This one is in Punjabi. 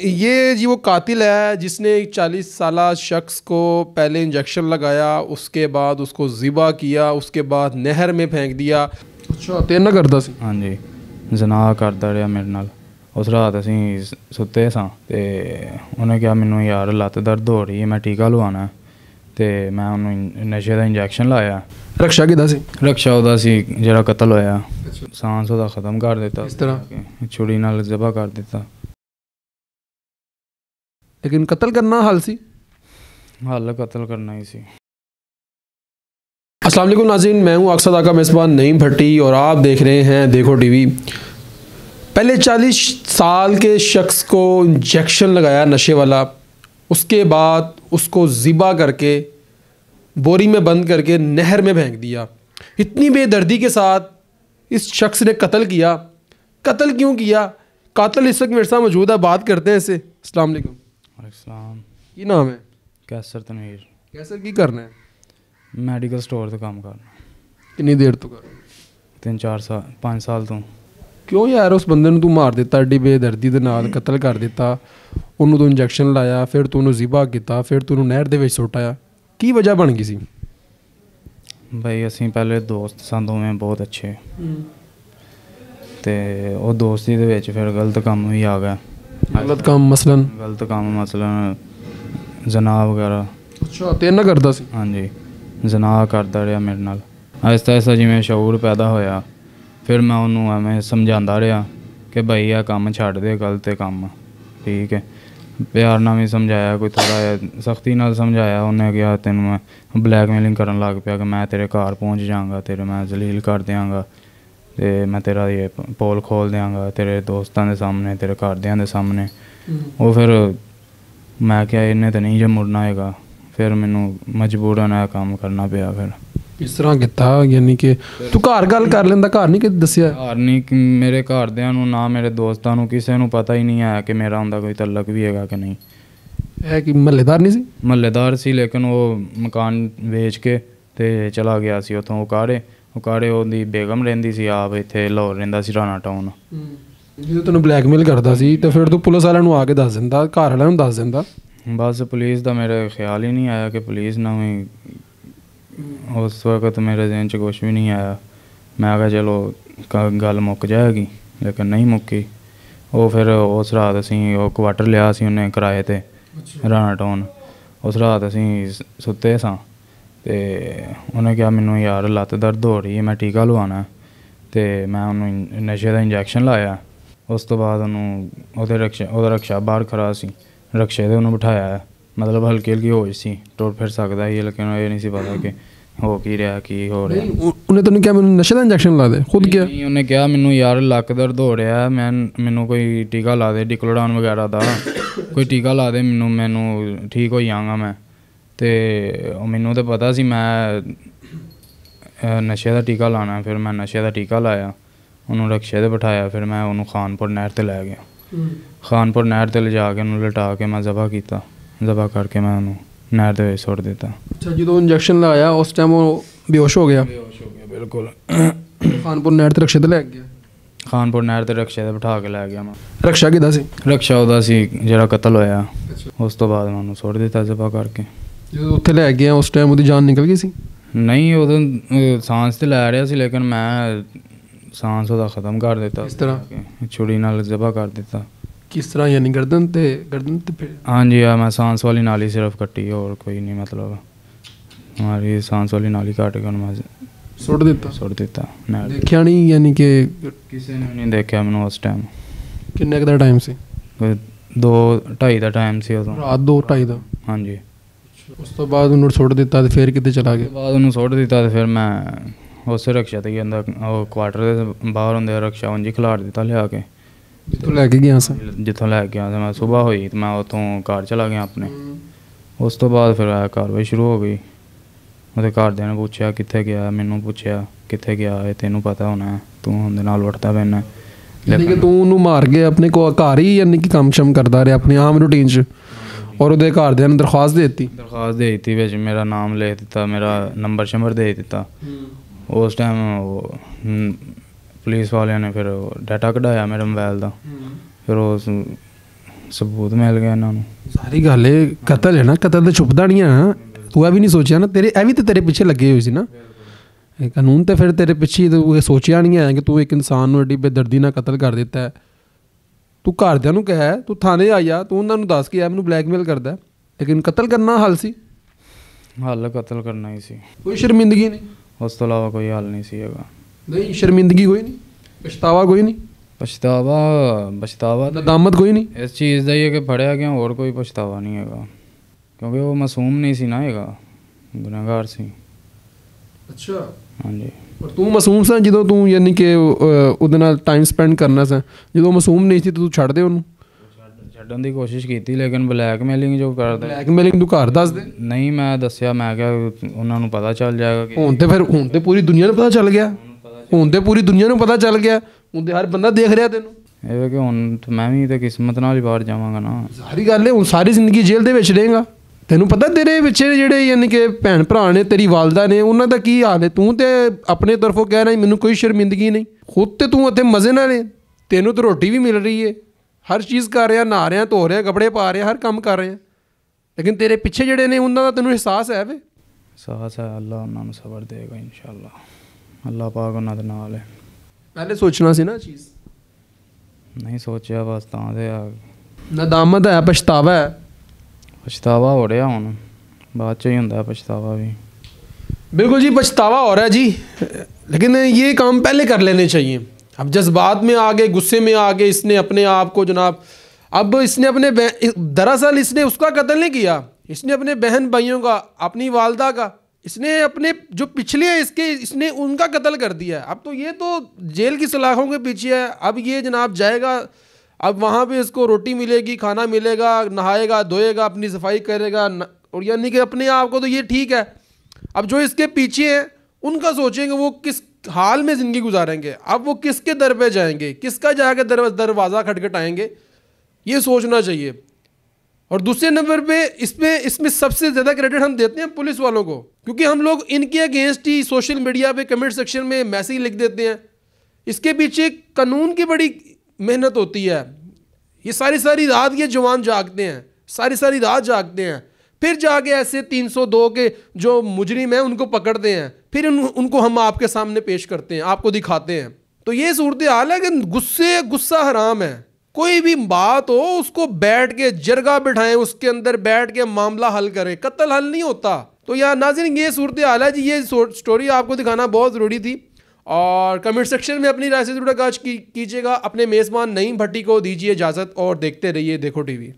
ये जी वो कातिल है जिसने एक चालीस साल शख्स को पहले इंजेक्शन लगाया उसके बाद उसको ज़िबा किया उसके बाद नहर में फेंक दिया ਅੱਛਾ ਤੇ ਨਾ ਕਰਦਾ ਸੀ ਹਾਂਜੀ ਜ਼ਨਾਹ ਕਰਦਾ ਰਿਹਾ ਮੇਰੇ ਨਾਲ ਉਸ ਰਾਤ ਅਸੀਂ ਸ- ਸੁੱਤੇ ਸਾਂ ਤੇ ਉਹਨੇ ਕਿਹਾ ਮੈਨੂੰ ਯਾਰ ਲੱਤ ਦਰਦ ਹੋ ਰਹੀ ਹੈ ਮੈਂ ਟੀਕਾ ਲਵਾਉਣਾ ਹੈ। ਤੇ ਮੈਂ ਉਹਨੂੰ ਇੰ- ਨਸ਼ੇ ਦਾ ਇੰਜੈਕਸ਼ਨ ਲਾਇਆ ਰਕਸ਼ਾ ਕਿਦਾ ਸੀ ਰਕਸ਼ਾ ਉਹਦਾ ਸੀ ਜਿਹੜਾ ਕਤਲ ਹੋਇਆ ਅੱਛਾ। ਸਾਂਸ ਉਹਦਾ ਖਤਮ ਕਰ ਦਿੱਤਾ ਕਿਸ ਤਰ੍ਹਾਂ? ਛੁਰੀ ਨਾਲ ਜ਼ਬਾ ਕਰ ਦਿੱਤਾ लेकिन कत्ल करना सी हाल कत्ल करना ही सी असलम नाजीन मैं हूँ अक्सर आका मेज़बान नईम भट्टी और आप देख रहे हैं देखो टीवी पहले 40 साल के शख्स को इंजेक्शन लगाया नशे वाला उसके बाद उसको ज़िबा करके बोरी में बंद करके नहर में फेंक दिया इतनी बेदर्दी के साथ इस शख्स ने कत्ल किया कत्ल क्यों किया कातल इस वक्त मेरे साथ मौजूद है बात करते हैं इसे अलैक्म ਸਲਾਮ ਕੀ ਨਾਮ ਹੈ ਕੈਸਰ ਤਨਵੀਰ ਕੈਸਰ ਕੀ ਕਰਨਾ ਹੈ ਮੈਡੀਕਲ ਸਟੋਰ ਤੇ ਕੰਮ ਕਰਨਾ ਕਿੰਨੀ ਦੇਰ ਤੋਂ ਕਰ ਰਹੇ 4 ਤਿੰਨ ਚਾਰ ਸਾਲ 5 ਸਾਲ ਤੋਂ ਕਿਉਂ ਯਾਰ ਉਸ ਬੰਦੇ ਨੂੰ ਤੂੰ ਮਾਰ ਦਿੱਤਾ ਐਡੀ ਬੇਦਰਦੀ ਦੇ ਨਾਲ ਕਤਲ ਕਰ ਦਿੱਤਾ ਉਹਨੂੰ ਤੂੰ ਇੰਜੈਕਸ਼ਨ ਲਾਇਆ ਫਿਰ ਤੂੰ ਉਹਨੂੰ ਜ਼ਿਬਾ ਕੀਤਾ ਫਿਰ ਤੂੰ ਉਹਨੂੰ ਨਹਿਰ ਦੇ ਵਿੱਚ ਸੁੱਟਾਇਆ ਕੀ ਵਜ੍ਹਾ ਬਣ ਗਈ ਸੀ ਭਾਈ ਅਸੀਂ ਪਹਿਲੇ ਦੋਸਤ ਸਨ ਦੋਵੇਂ ਬਹੁਤ ਅੱਛੇ ਤੇ ਉਹ ਦੋਸਤੀ ਦੇ ਵਿੱਚ ਫਿਰ ਗਲਤ ਕੰਮ ਵੀ ਆ ਗਿਆ ਗਲਤ ਕੰਮ ਮਸਲਨ ਗਲਤ ਕੰਮ ਮਸਲਨ ਜ਼ਨਾ ਵਗੈਰਾ ਅੱਛਾ ਤੇ ਇਹਨਾਂ ਕਰਦਾ ਸੀ ਹਾਂਜੀ ਜ਼ਨਾ ਕਰਦਾ ਰਿਹਾ ਮੇਰੇ ਨਾਲ ਐਸਾ ਐਸਾ ਜਿਵੇਂ ਸ਼ੌਰ ਪੈਦਾ ਹੋਇਆ ਫਿਰ ਮੈਂ ਉਹਨੂੰ ਐਵੇਂ ਸਮਝਾਉਂਦਾ ਰਿਹਾ ਕਿ ਭਾਈ ਇਹ ਕੰਮ ਛੱਡ ਦੇ ਗਲਤ ਕੰਮ ਠੀਕ ਹੈ ਪਿਆਰ ਨਾਲ ਵੀ ਸਮਝਾਇਆ ਕੋਈ ਥੋੜਾ ਸਖਤੀ ਨਾਲ ਸਮਝਾਇਆ ਉਹਨੇ ਕਿਹਾ ਤੈਨੂੰ ਮੈਂ ਬਲੈਕਮੇਲਿੰਗ ਕਰਨ ਲੱਗ ਪਿਆ ਕਿ ਮੈਂ ਤੇਰੇ ਘਰ ਪਹੁੰਚ ਜਾਵਾਂਗਾ ਤੇਰੇ ਮੈਂ ਜ਼ਲੀਲ ਕਰ ਦਿਆਂਗਾ ਤੇ ਮੈਂ ਤੇਰਾ ਇਹ ਪੋਲ ਖੋਲ ਦਿਆਂਗਾ ਤੇਰੇ ਦੋਸਤਾਂ ਦੇ ਸਾਹਮਣੇ ਤੇਰੇ ਘਰਦਿਆਂ ਦੇ ਸਾਹਮਣੇ ਉਹ ਫਿਰ ਮੈਂ ਕਿਹਾ ਇਹਨੇ ਤਾਂ ਨਹੀਂ ਜੇ ਮੁੜਨਾ ਹੈਗਾ ਫਿਰ ਮੈਨੂੰ ਮਜਬੂਰਨ ਆ ਕੰਮ ਕਰਨਾ ਪਿਆ ਫਿਰ ਇਸ ਤਰ੍ਹਾਂ ਕੀਤਾ ਯਾਨੀ ਕਿ ਤੂੰ ਘਰ ਗੱਲ ਕਰ ਲੈਂਦਾ ਘਰ ਨਹੀਂ ਕਿ ਦੱਸਿਆ ਘਰ ਨਹੀਂ ਕਿ ਮੇਰੇ ਘਰਦਿਆਂ ਨੂੰ ਨਾ ਮੇਰੇ ਦੋਸਤਾਂ ਨੂੰ ਕਿਸੇ ਨੂੰ ਪਤਾ ਹੀ ਨਹੀਂ ਆਇਆ ਕਿ ਮੇਰਾ ਹੁੰਦਾ ਕੋਈ ਤਲਕ ਵੀ ਹੈਗਾ ਕਿ ਨਹੀਂ ਇਹ ਕਿ ਮਹੱਲੇਦਾਰ ਨਹੀਂ ਸੀ ਮਹੱਲੇਦਾਰ ਸੀ ਲੇਕਿਨ ਉਹ ਮਕਾਨ ਵੇਚ ਕੇ ਤੇ ਚਲਾ ਗਿਆ ਸੀ ਉਥੋਂ ਉਹ ਕਾਰੇ ਕਾੜੇ ਉਹਦੀ ਬੇਗਮ ਰਹਿੰਦੀ ਸੀ ਆਪ ਇੱਥੇ ਲਾਹੌਰ ਰਹਿੰਦਾ ਸੀ ਰਾਣਾ ਟਾਊਨ ਜਦੋਂ ਤੁਹਾਨੂੰ ਬਲੈਕਮੇਲ ਕਰਦਾ ਸੀ ਤਾਂ ਫਿਰ ਤੂੰ ਪੁਲਿਸ ਵਾਲਿਆਂ ਨੂੰ ਆ ਕੇ ਦੱਸ ਦਿੰਦਾ ਘਰ ਵਾਲਿਆਂ ਨੂੰ ਦੱਸ ਦਿੰਦਾ ਬਸ ਪੁਲਿਸ ਦਾ ਮੇਰੇ ਖਿਆਲ ਹੀ ਨਹੀਂ ਆਇਆ ਕਿ ਪੁਲਿਸ ਨਾ ਹੋਈ ਉਸ ਵਕਤ ਮੇਰੇ ਜ਼ਿਹਨ 'ਚ ਕੁਝ ਵੀ ਨਹੀਂ ਆਇਆ ਮੈਂ ਕਿਹਾ ਚਲੋ ਗੱਲ ਮੁੱਕ ਜਾਏਗੀ ਲੇਕਿਨ ਨਹੀਂ ਮੁੱਕੀ ਉਹ ਫਿਰ ਉਸ ਰਾਤ ਅਸੀਂ ਉਹ ਕੁਆਟਰ ਲਿਆ ਸੀ ਉਹਨੇ ਕਿਰਾਏ ਤੇ ਰਾਣਾ ਟਾਊਨ ਉਸ ਰਾਤ ਅਸੀਂ ਸੁੱਤੇ ਸਾਂ ਤੇ ਉਹਨੇ ਕਿਹਾ ਮੈਨੂੰ ਯਾਰ ਲੱਤ ਦਰਦ ਹੋ ਰਹੀ ਹੈ ਮੈਂ ਟੀਕਾ ਲਵਾਣਾ ਤੇ ਮੈਂ ਉਹਨੂੰ ਨਸ਼ੇ ਦਾ ਇੰਜੈਕਸ਼ਨ ਲਾਇਆ ਉਸ ਤੋਂ ਬਾਅਦ ਉਹਨੂੰ ਉਹਦੇ ਰਕਸ਼ਾ ਉਹਦਾ ਰਕਸ਼ਾ ਬਾਹਰ ਖੜਾ ਸੀ ਰਕਸ਼ੇ ਦੇ ਉਹਨੂੰ ਬਿਠਾਇਆ ਮਤਲਬ ਹਲਕੀ ਹਲਕੀ ਹੋਈ ਸੀ ਟੁਰ ਫਿਰ ਸਕਦਾ ਸੀ ਲੇਕਿਨ ਇਹ ਨਹੀਂ ਸੀ ਪਤਾ ਕਿ ਹੋ ਕੀ ਰਿਹਾ ਕੀ ਹੋ ਰਿਹਾ ਉਹਨੇ ਤੈਨੂੰ ਕਿਹਾ ਮੈਨੂੰ ਨਸ਼ੇ ਦਾ ਇੰਜੈਕਸ਼ਨ ਲਾ ਦੇ ਖੁਦ ਕਿਹਾ ਨਹੀਂ ਉਹਨੇ ਕਿਹਾ ਮੈਨੂੰ ਯਾਰ ਲੱਕ ਦਰਦ ਹੋ ਰਿਹਾ ਮੈਂ ਮੈਨੂੰ ਕੋਈ ਟੀਕਾ ਲਾ ਦੇ ਡਿਕਲੋਡਾਨ ਵਗੈਰਾ ਦਾ ਕੋਈ ਟੀਕਾ ਲਾ ਦੇ ਮੈਨੂੰ ਮੈਨੂੰ ਠੀਕ ਹੋ ਜਾਵਾਂਗਾ ਮੈਂ ਤੇ ਉਹ ਮੈਨੂੰ ਤਾਂ ਪਤਾ ਸੀ ਮੈਂ ਨਸ਼ੇ ਦਾ ਟੀਕਾ ਲਾਣਾ ਫਿਰ ਮੈਂ ਨਸ਼ੇ ਦਾ ਟੀਕਾ ਲਾਇਆ ਉਹਨੂੰ ਰਕਸ਼ੇ ਤੇ ਬਿਠਾਇਆ ਫਿਰ ਮੈਂ ਉਹਨੂੰ ਖਾਨਪੁਰ ਨਹਿਰ ਤੇ ਲੈ ਗਿਆ ਖਾਨਪੁਰ ਨਹਿਰ ਤੇ ਲਿਜਾ ਕੇ ਉਹਨੂੰ ਲਟਾ ਕੇ ਮੈਂ ਜ਼ਬਾ ਕੀਤਾ ਜ਼ਬਾ ਕਰਕੇ ਮੈਂ ਉਹਨੂੰ ਨਹਿਰ ਦੇ ਵਿੱਚ ਸੁੱਟ ਦਿੱਤਾ ਅੱਛਾ ਜਦੋਂ ਇੰਜੈਕਸ਼ਨ ਲਾਇਆ ਉਸ ਟਾਈਮ ਉਹ ਬੇਹੋਸ਼ ਹੋ ਗਿਆ ਬੇਹੋਸ਼ ਹੋ ਗਿਆ ਬਿਲਕੁਲ ਖਾਨਪੁਰ ਨਹਿਰ ਤੇ ਰਕਸ਼ੇ ਤੇ ਲੈ ਗਿਆ ਖਾਨਪੁਰ ਨਹਿਰ ਤੇ ਰਕਸ਼ੇ ਤੇ ਬਿਠਾ ਕੇ ਲੈ ਗਿਆ ਮੈਂ ਰਕਸ਼ਾ ਕਿਦਾ ਸੀ ਰਕਸ਼ਾ ਉਹਦਾ ਸੀ ਜਿਹੜਾ ਕਤਲ ਹੋਇਆ ਉਸ ਤੋਂ ਬਾਅਦ ਮੈਂ ਉਹਨੂੰ ਸੁੱਟ ਦਿੱਤਾ ਜ਼ਬਾ ਕਰਕੇ ਜਦੋਂ ਉੱਥੇ ਲੈ ਗਏ ਉਸ ਟਾਈਮ ਉਹਦੀ ਜਾਨ ਨਿਕਲ ਗਈ ਸੀ ਨਹੀਂ ਉਦੋਂ ਸਾਹਸ ਤੇ ਲੈ ਰਿਆ ਸੀ ਲੇਕਿਨ ਮੈਂ ਸਾਹਸ ਉਹਦਾ ਖਤਮ ਕਰ ਦਿੱਤਾ ਇਸ ਤਰ੍ਹਾਂ ਛੁਰੀ ਨਾਲ ਜ਼ਬਾ ਕਰ ਦਿੱਤਾ ਕਿਸ ਤਰ੍ਹਾਂ ਯਾਨੀ ਗਰਦਨ ਤੇ ਗਰਦਨ ਤੇ ਹਾਂਜੀ ਆ ਮੈਂ ਸਾਹਸ ਵਾਲੀ ਨਾਲੀ ਸਿਰਫ ਕੱਟੀ ਹੋਰ ਕੋਈ ਨਹੀਂ ਮਤਲਬ ਮਾਰੀ ਸਾਹਸ ਵਾਲੀ ਨਾਲੀ ਕੱਟ ਕੇ ਉਹਨੂੰ ਸੁੱਟ ਦਿੱਤਾ ਸੁੱਟ ਦਿੱਤਾ ਨਾਲ ਦੇਖਿਆ ਨਹੀਂ ਯਾਨੀ ਕਿ ਕਿਸੇ ਨੇ ਨਹੀਂ ਦੇਖਿਆ ਮੈਨੂੰ ਉਸ ਟਾਈਮ ਕਿੰਨੇ ਕਦਾ ਦਾ ਟਾਈਮ ਸੀ 2 2.5 ਦਾ ਟਾਈਮ ਸੀ ਉਦੋਂ ਰਾਤ 2 2.5 ਦਾ ਹਾਂਜੀ ਉਸ ਤੋਂ ਬਾਅਦ ਉਹਨੂੰ ਛੋੜ ਦਿੱਤਾ ਤੇ ਫਿਰ ਕਿਤੇ ਚਲਾ ਗਿਆ ਬਾਅਦ ਉਹਨੂੰ ਛੋੜ ਦਿੱਤਾ ਤੇ ਫਿਰ ਮੈਂ ਉਹ ਰਕਸ਼ਾ ਤੇ ਜਾਂਦਾ ਉਹ ਕੁਆਟਰ ਦੇ ਬਾਹਰ ਹੁੰਦੇ ਰਕਸ਼ਾ ਉਂਝ ਖਿਲਾੜ ਦਿੱਤਾ ਲਿਆ ਕੇ ਜਿੱਥੋਂ ਲੈ ਕੇ ਗਿਆ ਸਾਂ ਜਿੱਥੋਂ ਲੈ ਕੇ ਗਿਆ ਮੈਂ ਸਵੇਰ ਹੋਈ ਤੇ ਮੈਂ ਉੱਥੋਂ ਘਰ ਚਲਾ ਗਿਆ ਆਪਣੇ ਉਸ ਤੋਂ ਬਾਅਦ ਫਿਰ ਆ ਕਾਰਵਾਈ ਸ਼ੁਰੂ ਹੋ ਗਈ ਉਹਦੇ ਦੇ ਨੇ ਪੁੱਛਿਆ ਕਿੱਥੇ ਗਿਆ ਮੈਨੂੰ ਪੁੱਛਿਆ ਕਿੱਥੇ ਗਿਆ ਇਹ ਤੈਨੂੰ ਪਤਾ ਹੋਣਾ ਤੂੰ ਹੁੰਦੇ ਨਾਲ ਵੜਦਾ ਪੈਣਾ ਯਾਨੀ ਕਿ ਤੂੰ ਉਹਨੂੰ ਮਾਰ ਗਿਆ ਆਪਣੇ ਕੋ ਘਰ ਹੀ ਯਾਨੀ ਕਿ ਕੰਮ ਸ਼ਮ ਕਰਦਾ ਰਿਹਾ ਆਪਣੇ ਆਮ ਰੁਟੀਨ 'ਚ ਔਰ ਉਹਦੇ ਘਰ ਦੇ ਨੂੰ ਦਰਖਾਸਤ ਦੇ ਦਿੱਤੀ ਦਰਖਾਸਤ ਦੇ ਦਿੱਤੀ ਵਿੱਚ ਮੇਰਾ ਨਾਮ ਲਿਖ ਦਿੱਤਾ ਮੇਰਾ ਨੰਬਰ ਸ਼ੰਬਰ ਦੇ ਦਿੱਤਾ ਉਸ ਟਾਈਮ ਪੁਲਿਸ ਵਾਲਿਆਂ ਨੇ ਫਿਰ ਡਾਟਾ ਕਢਾਇਆ ਮੇਰੇ ਮੋਬਾਈਲ ਦਾ ਫਿਰ ਉਸ ਸਬੂਤ ਮਿਲ ਗਿਆ ਇਹਨਾਂ ਨੂੰ ਸਾਰੀ ਗੱਲ ਇਹ ਕਤਲ ਹੈ ਨਾ ਕਤਲ ਤੇ ਛੁਪਦਾ ਨਹੀਂ ਆ ਤੂੰ ਇਹ ਵੀ ਨਹੀਂ ਸੋਚਿਆ ਨਾ ਤੇਰੇ ਐਵੇਂ ਵੀ ਤੇਰੇ ਪਿੱਛੇ ਲੱਗੇ ਹੋਏ ਸੀ ਨਾ ਕਾਨੂੰਨ ਤੇ ਫਿਰ ਤੇਰੇ ਪਿੱਛੇ ਤੂੰ ਇਹ ਸੋਚਿਆ ਨਹੀਂ ਆ ਕਿ ਤੂੰ ਇੱਕ ਇਨਸਾਨ ਨੂੰ ਐਡੀ ਬੇਦਰਦੀ ਨਾਲ ਕਤਲ ਕਰ ਦਿੱਤਾ ਹੈ ਤੂੰ ਘਰਦਿਆਂ ਨੂੰ ਕਹਿ ਤੂੰ ਥਾਣੇ ਆਇਆ ਤੂੰ ਉਹਨਾਂ ਨੂੰ ਦੱਸ ਕੇ ਆ ਮੈਨੂੰ ਬਲੈਕਮੇਲ ਕਰਦਾ ਲੇਕਿਨ ਕਤਲ ਕਰਨਾ ਹਾਲ ਸੀ ਹਾਲ ਕਤਲ ਕਰਨਾ ਹੀ ਸੀ ਕੋਈ ਸ਼ਰਮਿੰਦਗੀ ਨਹੀਂ ਉਸ ਤੋਂ ਇਲਾਵਾ ਕੋਈ ਹਾਲ ਨਹੀਂ ਸੀ ਹੈਗਾ ਨਹੀਂ ਸ਼ਰਮਿੰਦਗੀ ਕੋਈ ਨਹੀਂ ਪਛਤਾਵਾ ਕੋਈ ਨਹੀਂ ਪਛਤਾਵਾ ਪਛਤਾਵਾ ਨਦਾਮਤ ਕੋਈ ਨਹੀਂ ਇਸ ਚੀਜ਼ ਦਾ ਹੀ ਹੈ ਕਿ ਫੜਿਆ ਗਿਆ ਹੋਰ ਕੋਈ ਪਛਤਾਵਾ ਨਹੀਂ ਹੈਗਾ ਕਿਉਂਕਿ ਉਹ ਮਾਸੂਮ ਨਹੀਂ ਸੀ ਨਾ ਹੈਗਾ ਗੁਨਾਹਗਾਰ ਸੀ ਅੱਛਾ ਹਾਂਜੀ ਪਰ ਤੂੰ ਮਾਸੂਮ ਸਾਂ ਜਦੋਂ ਤੂੰ ਯਾਨੀ ਕਿ ਉਹਦੇ ਨਾਲ ਟਾਈਮ ਸਪੈਂਡ ਕਰਨਾ ਸਾਂ ਜਦੋਂ ਮਾਸੂਮ ਨਹੀਂ ਸੀ ਤੂੰ ਛੱਡ ਦੇ ਉਹਨੂੰ ਛੱਡਣ ਦੀ ਕੋਸ਼ਿਸ਼ ਕੀਤੀ ਲੇਕਿਨ ਬਲੈਕਮੇਲਿੰਗ ਜੋ ਕਰਦਾ ਬਲੈਕਮੇਲਿੰਗ ਤੂੰ ਘਰ ਦੱਸ ਦੇ ਨਹੀਂ ਮੈਂ ਦੱਸਿਆ ਮੈਂ ਕਿਹਾ ਉਹਨਾਂ ਨੂੰ ਪਤਾ ਚੱਲ ਜਾਏਗਾ ਕਿ ਹੁਣ ਤੇ ਫਿਰ ਹੁਣ ਤੇ ਪੂਰੀ ਦੁਨੀਆ ਨੂੰ ਪਤਾ ਚੱਲ ਗਿਆ ਹੁਣ ਤੇ ਪੂਰੀ ਦੁਨੀਆ ਨੂੰ ਪਤਾ ਚੱਲ ਗਿਆ ਹੁਣ ਤੇ ਹਰ ਬੰਦਾ ਦੇਖ ਰਿਹਾ ਤੈਨੂੰ ਇਹ ਕਿ ਹੁਣ ਮੈਂ ਵੀ ਤੇ ਕਿਸਮਤ ਨਾਲ ਹੀ ਬਾਹਰ ਜਾਵਾਂਗਾ ਨਾ ਸਾਰੀ ਗੱਲ ਇਹ ਹੁਣ ਸਾਰੀ ਜ਼ਿੰਦਗੀ ਜੇਲ੍ਹ ਦੇ ਵਿੱਚ ਰਹੇਗਾ ਤੈਨੂੰ ਪਤਾ ਤੇਰੇ ਵਿੱਚ ਜਿਹੜੇ ਯਾਨੀ ਕਿ ਭੈਣ ਭਰਾ ਨੇ ਤੇਰੀ ਵਾਲਦਾ ਨੇ ਉਹਨਾਂ ਦਾ ਕੀ ਹਾਲ ਹੈ ਤੂੰ ਤੇ ਆਪਣੇ ਤਰਫੋਂ ਕਹਿ ਰਹੀ ਮੈਨੂੰ ਕੋਈ ਸ਼ਰਮਿੰਦਗੀ ਨਹੀਂ ਖੁਦ ਤੇ ਤੂੰ ਉੱਥੇ ਮਜ਼ੇ ਨਾਲ ਹੈ ਤੈਨੂੰ ਤਾਂ ਰੋਟੀ ਵੀ ਮਿਲ ਰਹੀ ਹੈ ਹਰ ਚੀਜ਼ ਕਰ ਰਿਹਾ ਨਾ ਰਿਹਾ ਧੋ ਰਿਹਾ ਕੱਪੜੇ ਪਾ ਰਿਹਾ ਹਰ ਕੰਮ ਕਰ ਰਿਹਾ ਲੇਕਿਨ ਤੇਰੇ ਪਿੱਛੇ ਜਿਹੜੇ ਨੇ ਉਹਨਾਂ ਦਾ ਤੈਨੂੰ ਅਹਿਸਾਸ ਹੈ ਵੇ ਅਹਿਸਾਸ ਹੈ ਅੱਲਾ ਉਹਨਾਂ ਨੂੰ ਸਬਰ ਦੇਗਾ ਇਨਸ਼ਾਅੱਲਾ ਅੱਲਾ ਪਾਕ ਉਹਨਾਂ ਦੇ ਨਾਲ ਹੈ ਪਹਿਲੇ ਸੋਚਣਾ ਸੀ ਨਾ ਚੀਜ਼ ਨਹੀਂ ਸੋਚਿਆ ਬਸ ਤਾਂ ਦੇ ਆ ਨਦਾਮਤ ਹੈ ਪਛਤਾਵਾ ਹੈ ਪਛਤਾਵਾ ਹੋ ਰਿਹਾ ਹੁਣ ਬਾਅਦ ਚ ਹੀ ਹੁੰਦਾ ਪਛਤਾਵਾ ਵੀ बिल्कुल जी पछतावा हो रहा है जी लेकिन ये काम पहले कर लेने चाहिए अब जज्बात में आ गए गुस्से में आ गए इसने अपने आप को जनाब अब इसने अपने दरअसल इसने उसका कत्ल नहीं किया इसने अपने बहन भाइयों का अपनी वालदा का इसने अपने जो पिछले है इसके इसने उनका कत्ल कर दिया है अब तो ये तो जेल की सलाखों के पीछे है अब ये जनाब जाएगा अब वहाँ भी इसको रोटी मिलेगी खाना मिलेगा नहाएगा धोएगा अपनी सफाई करेगा और यानी कि अपने आप को तो ये ठीक है अब जो इसके पीछे हैं उनका सोचेंगे वो किस हाल में ज़िंदगी गुजारेंगे अब वो किसके दर पे जाएंगे किसका जाके दर दरवाज़ा खटखटाएंगे ये सोचना चाहिए और दूसरे नंबर पे इसमें इसमें सबसे ज़्यादा क्रेडिट हम देते हैं पुलिस वालों को क्योंकि हम लोग इनके अगेंस्ट ही सोशल मीडिया पे कमेंट सेक्शन में मैसेज लिख देते हैं इसके पीछे कानून की बड़ी मेहनत होती है ये सारी सारी रात ये जवान जागते हैं सारी सारी रात जागते हैं फिर जाके ऐसे 302 के जो मुजरिम हैं उनको पकड़ते हैं फिर उन, उनको हम आपके सामने पेश करते हैं आपको दिखाते हैं तो ये सूरत हाल है कि गुस्से गुस्सा हराम है कोई भी बात हो उसको बैठ के जरगा बिठाएं उसके अंदर बैठ के मामला हल करें कत्ल हल नहीं होता तो यहाँ नाजिन ये सूरत हाल है जी ये स्टोरी आपको दिखाना बहुत ज़रूरी थी और कमेंट सेक्शन में अपनी राय से जुड़ा गाज की, कीजिएगा अपने मेज़बान नईम भट्टी को दीजिए इजाज़त और देखते रहिए देखो टीवी